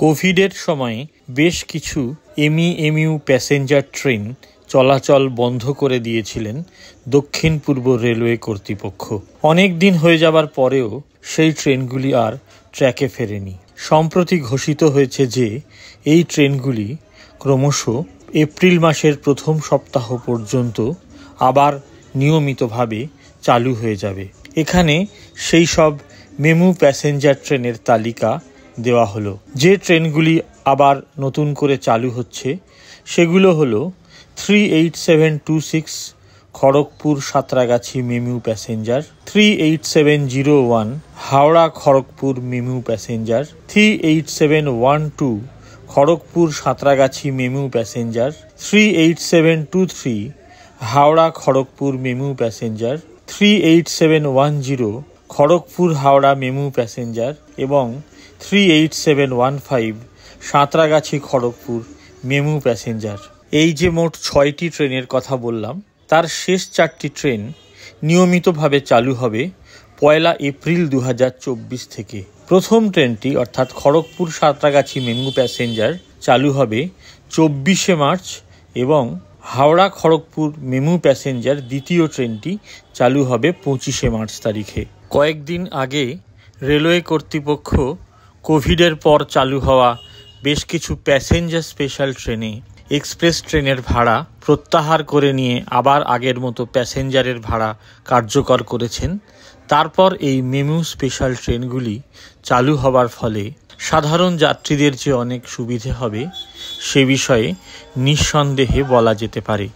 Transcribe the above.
কোভিডের সময়ে বেশ কিছু এমই এমইউ প্যাসেঞ্জার ট্রেন চলাচল বন্ধ করে দিয়েছিলেন দক্ষিণ পূর্ব রেলওয়ে কর্তৃপক্ষ অনেক দিন হয়ে যাবার পরেও সেই ট্রেনগুলি আর ট্র্যাকে ফেরেনি সম্প্রতি ঘোষিত হয়েছে যে এই ট্রেনগুলি ক্রমশ এপ্রিল মাসের প্রথম সপ্তাহ পর্যন্ত আবার নিয়মিতভাবে চালু হয়ে যাবে এখানে সেই সব মেমু প্যাসেঞ্জার ট্রেনের তালিকা দেওয়া হলো যে ট্রেনগুলি আবার নতুন করে চালু হচ্ছে সেগুলো হলো three eight seven two six Kharagpur Santragachi MEMU passenger three eight seven zero one Howrah Kharagpur MEMU passenger three eight seven one two Kharagpur Santragachi MEMU passenger three eight seven two three Howrah Kharagpur MEMU passenger three eight seven one zero Kharagpur Howrah MEMU passenger এবং three eight seven one five Santragachi Kharagpur MEMU passenger এই যে মোট ছয়টি ট্রেনের কথা বললাম তার শেষ চারটি ট্রেন নিয়মিতভাবে চালু হবে পয়লা এপ্রিল দু থেকে প্রথম ট্রেনটি অর্থাৎ খড়গপুর সাঁতরাগাছি মেমু প্যাসেঞ্জার চালু হবে চব্বিশে মার্চ এবং হাওড়া খড়গপুর মেমু প্যাসেঞ্জার দ্বিতীয় ট্রেনটি চালু হবে পঁচিশে মার্চ তারিখে কয়েকদিন আগে রেলওয়ে কর্তৃপক্ষ কোভিডের পর চালু হওয়া বেশ কিছু প্যাসেঞ্জার স্পেশাল ট্রেনে এক্সপ্রেস ট্রেনের ভাড়া প্রত্যাহার করে নিয়ে আবার আগের মতো প্যাসেঞ্জারের ভাড়া কার্যকর করেছেন তারপর এই মেমু স্পেশাল ট্রেনগুলি চালু হওয়ার ফলে সাধারণ যাত্রীদের যে অনেক সুবিধে হবে সে বিষয়ে নিঃসন্দেহে বলা যেতে পারে